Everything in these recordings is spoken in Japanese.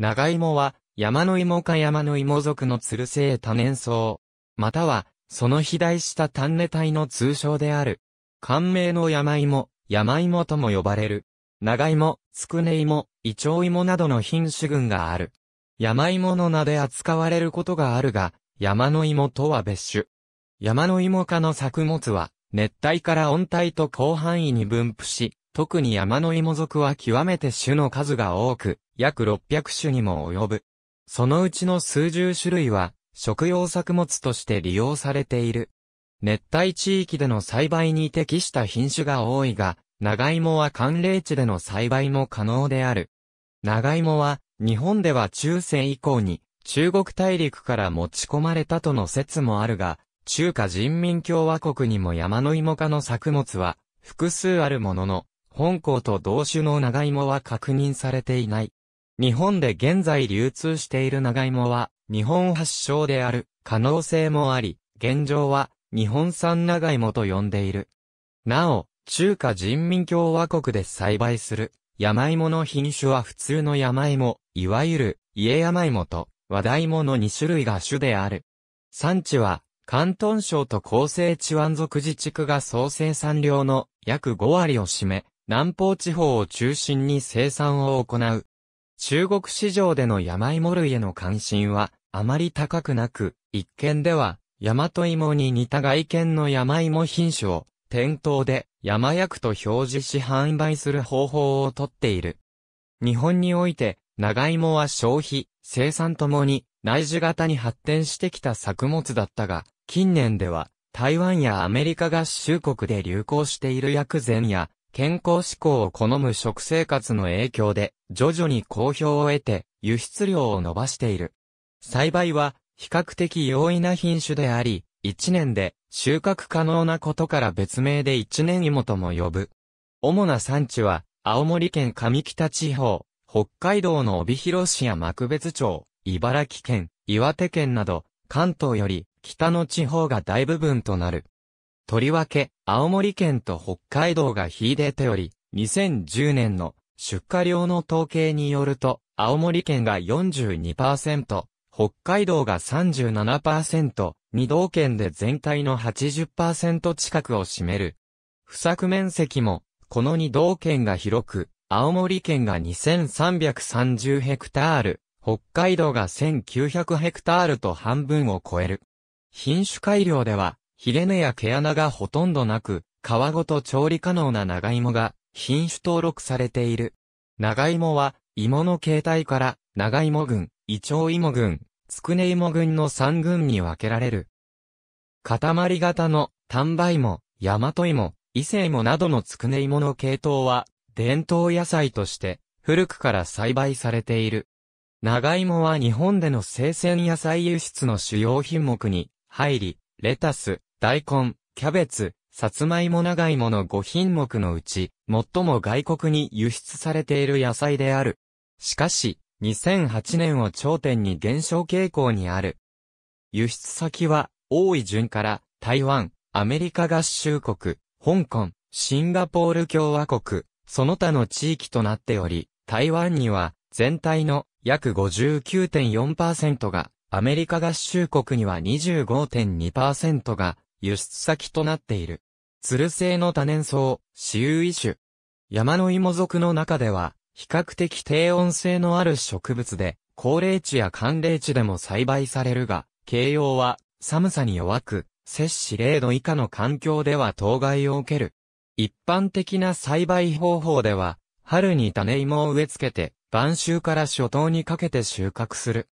長芋は、山の芋か山の芋属のつる性多年草。または、その肥大した単根体の通称である。官名の山芋、山芋とも呼ばれる。長芋、つくね芋、イチョウ芋などの品種群がある。山芋の名で扱われることがあるが、山の芋とは別種。山の芋科の作物は、熱帯から温帯と広範囲に分布し、特に山の芋属は極めて種の数が多く、約600種にも及ぶ。そのうちの数十種類は、食用作物として利用されている。熱帯地域での栽培に適した品種が多いが、長芋は寒冷地での栽培も可能である。長芋は、日本では中世以降に、中国大陸から持ち込まれたとの説もあるが、中華人民共和国にも山の芋科の作物は、複数あるものの、本校と同種の長芋は確認されていない。日本で現在流通している長芋は、日本発祥である可能性もあり、現状は日本産長芋と呼んでいる。なお、中華人民共和国で栽培する山芋の品種は普通の山芋、いわゆる家山芋と和田芋の2種類が種である。産地は関東省と厚生地湾族自治区が総生産量の約5割を占め、南方地方を中心に生産を行う。中国市場での山芋類への関心はあまり高くなく、一見では、大和芋に似た外見の山芋品種を、店頭で山薬と表示し販売する方法をとっている。日本において、長芋は消費、生産ともに内需型に発展してきた作物だったが、近年では台湾やアメリカ合衆国で流行している薬膳や健康志向を好む食生活の影響で、徐々に好評を得て、輸出量を伸ばしている。栽培は、比較的容易な品種であり、1年で収穫可能なことから別名で1年芋とも呼ぶ。主な産地は、青森県上北地方、北海道の帯広市や幕別町、茨城県、岩手県など、関東より北の地方が大部分となる。とりわけ、青森県と北海道が秀でており、2010年の出荷量の統計によると、青森県が42%、北海道が37%、二道県で全体の80%近くを占める。不作面積も、この二道県が広く、青森県が2330ヘクタール、北海道が1900ヘクタールと半分を超える。品種改良では、ヒレ根や毛穴がほとんどなく、皮ごと調理可能な長芋が品種登録されている。長芋は、芋の形態から、長芋群、イチョウ芋群、つくね芋群の3群に分けられる。塊型の、丹波芋、大和芋、伊勢芋などのつくね芋の系統は、伝統野菜として、古くから栽培されている。長芋は日本での生鮮野菜輸出の主要品目に入り、レタス、大根、キャベツ、さつまいも長芋の5品目のうち、最も外国に輸出されている野菜である。しかし、2008年を頂点に減少傾向にある。輸出先は、多い順から、台湾、アメリカ合衆国、香港、シンガポール共和国、その他の地域となっており、台湾には、全体の約59.4%が、アメリカ合衆国には25.2%が、輸出先となっている。鶴製の多年草、私有異種。山の芋属の中では、比較的低温性のある植物で、高冷地や寒冷地でも栽培されるが、形容は寒さに弱く、摂氏0度以下の環境では当該を受ける。一般的な栽培方法では、春に種芋を植え付けて、晩秋から初冬にかけて収穫する。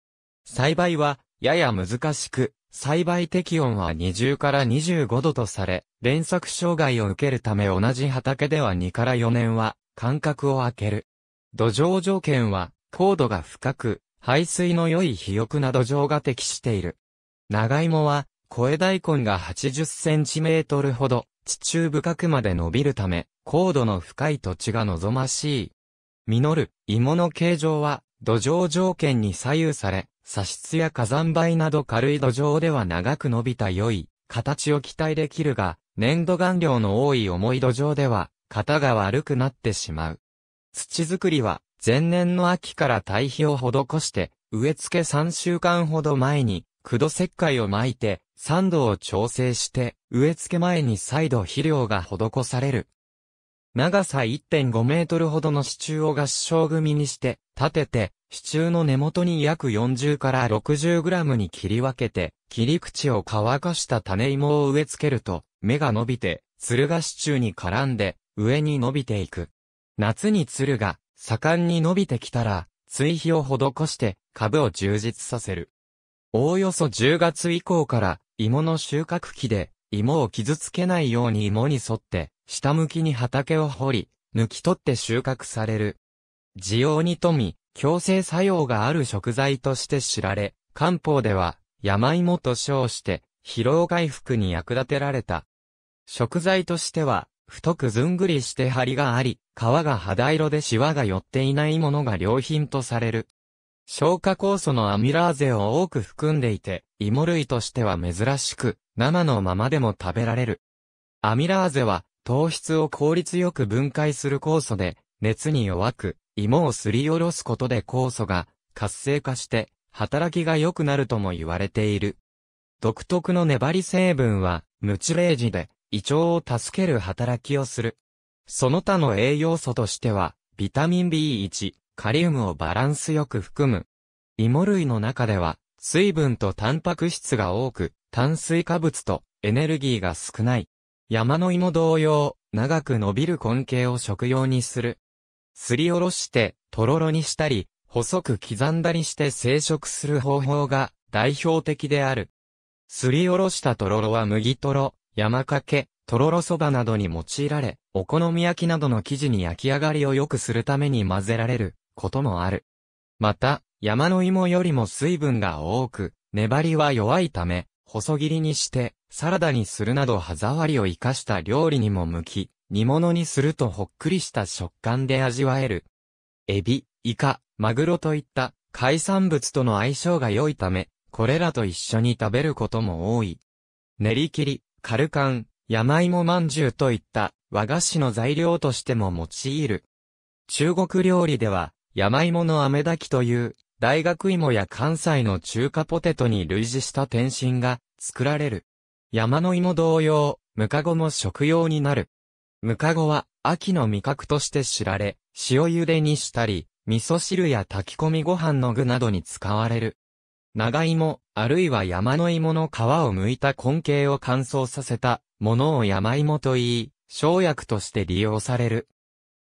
栽培は、やや難しく、栽培適温は20から25度とされ、連作障害を受けるため同じ畑では2から4年は間隔を空ける。土壌条件は高度が深く、排水の良い肥沃な土壌が適している。長芋は、小枝大根が80センチメートルほど、地中深くまで伸びるため、高度の深い土地が望ましい。実る、芋の形状は、土壌条件に左右され、砂質や火山灰など軽い土壌では長く伸びた良い形を期待できるが、粘土顔料の多い重い土壌では、型が悪くなってしまう。土作りは、前年の秋から堆肥を施して、植え付け3週間ほど前に、苦土石灰を撒いて、酸度を調整して、植え付け前に再度肥料が施される。長さ1.5メートルほどの支柱を合掌組にして、立てて、支柱の根元に約40から60グラムに切り分けて、切り口を乾かした種芋を植え付けると、芽が伸びて、鶴が支柱に絡んで、上に伸びていく。夏に鶴が、盛んに伸びてきたら、追肥を施して、株を充実させる。おおよそ10月以降から、芋の収穫期で、芋を傷つけないように芋に沿って、下向きに畑を掘り、抜き取って収穫される。需要に富み、強制作用がある食材として知られ、漢方では、山芋と称して、疲労回復に役立てられた。食材としては、太くずんぐりして張りがあり、皮が肌色でシワが寄っていないものが良品とされる。消化酵素のアミラーゼを多く含んでいて、芋類としては珍しく、生のままでも食べられる。アミラーゼは、糖質を効率よく分解する酵素で、熱に弱く、芋をすりおろすことで酵素が活性化して働きが良くなるとも言われている。独特の粘り成分はムチレージで胃腸を助ける働きをする。その他の栄養素としてはビタミン B1、カリウムをバランスよく含む。芋類の中では水分とタンパク質が多く炭水化物とエネルギーが少ない。山の芋同様、長く伸びる根茎を食用にする。すりおろして、とろろにしたり、細く刻んだりして生殖する方法が代表的である。すりおろしたとろろは麦とろ、山かけ、とろろそばなどに用いられ、お好み焼きなどの生地に焼き上がりを良くするために混ぜられることもある。また、山の芋よりも水分が多く、粘りは弱いため、細切りにして、サラダにするなど歯触りを活かした料理にも向き、煮物にするとほっくりした食感で味わえる。エビ、イカ、マグロといった海産物との相性が良いため、これらと一緒に食べることも多い。練り切り、カルカン、山芋まんじゅうといった和菓子の材料としても用いる。中国料理では、山芋の飴炊きという、大学芋や関西の中華ポテトに類似した点心が作られる。山の芋同様、ムカゴも食用になる。ムカゴは、秋の味覚として知られ、塩茹でにしたり、味噌汁や炊き込みご飯の具などに使われる。長芋、あるいは山の芋の皮を剥いた根茎を乾燥させたものを山芋と言い、生薬として利用される。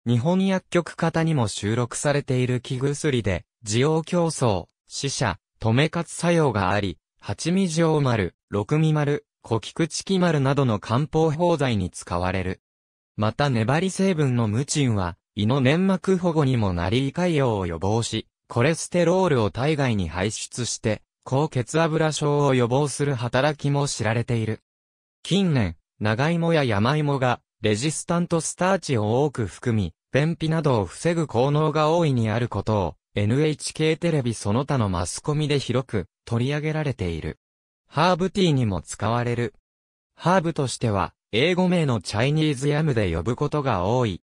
日本薬局型にも収録されている木薬で、滋養競争、死者、止め活作用があり、八味塩丸、六味丸、小菊チキ丸などの漢方包材に使われる。また粘り成分のムチンは、胃の粘膜保護にもなり胃潰瘍を予防し、コレステロールを体外に排出して、高血油症を予防する働きも知られている。近年、長芋や山芋が、レジスタントスターチを多く含み、便秘などを防ぐ効能が大いにあることを、NHK テレビその他のマスコミで広く取り上げられている。ハーブティーにも使われる。ハーブとしては、英語名のチャイニーズヤムで呼ぶことが多い。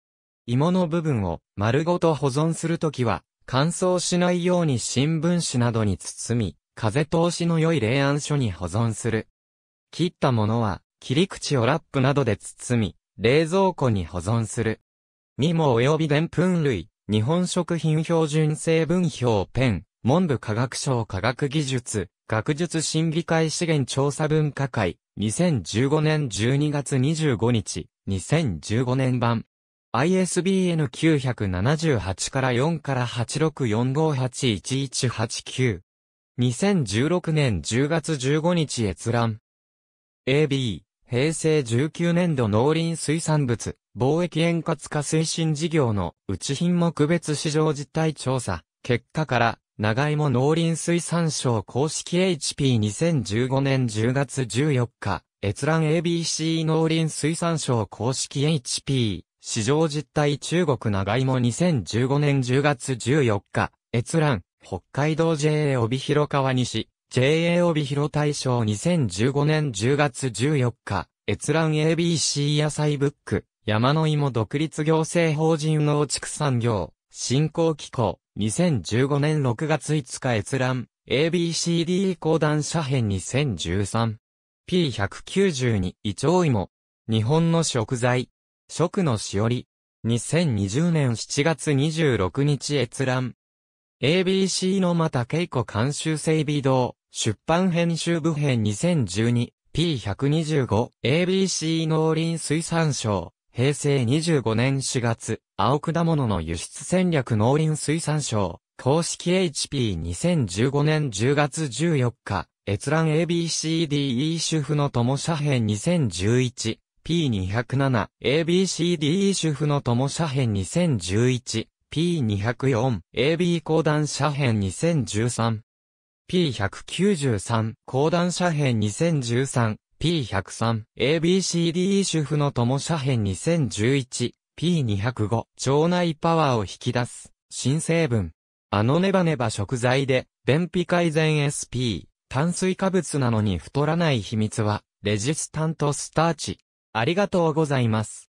芋の部分を丸ごと保存するときは、乾燥しないように新聞紙などに包み、風通しの良い冷暗所に保存する。切ったものは、切り口をラップなどで包み、冷蔵庫に保存する。にも及びでんぷん類、日本食品標準成分表ペン、文部科学省科学技術、学術審議会資源調査分科会、2015年12月25日、2015年版。ISBN 978から4から864581189。2016年10月15日閲覧。AB、平成19年度農林水産物、貿易円滑化推進事業の内品目別市場実態調査、結果から、長芋農林水産省公式 HP2015 年10月14日、閲覧 ABC 農林水産省公式 HP、市場実態中国長芋2015年10月14日、閲覧、北海道 JA 帯広川西、JA 帯広大賞2015年10月14日、閲覧 ABC 野菜ブック、山の芋独立行政法人農畜産業、進興機構、2015年6月5日閲覧、ABCD 講談社編 2013P192 イチョウイモ日本の食材食のしおり2020年7月26日閲覧 ABC のまた稽古監修整備堂出版編集部編 2012P125ABC 農林水産省平成25年4月、青果物の輸出戦略農林水産省、公式 HP2015 年10月14日、閲覧 ABCDE 主婦の友社編 2011P207、ABCDE 主婦の友社編 2011P204、AB 講談社編 2013P193、講談社編2013 P103、a b c d 主婦の友社編2011、P205、腸内パワーを引き出す、新成分。あのネバネバ食材で、便秘改善 SP、炭水化物なのに太らない秘密は、レジスタントスターチ。ありがとうございます。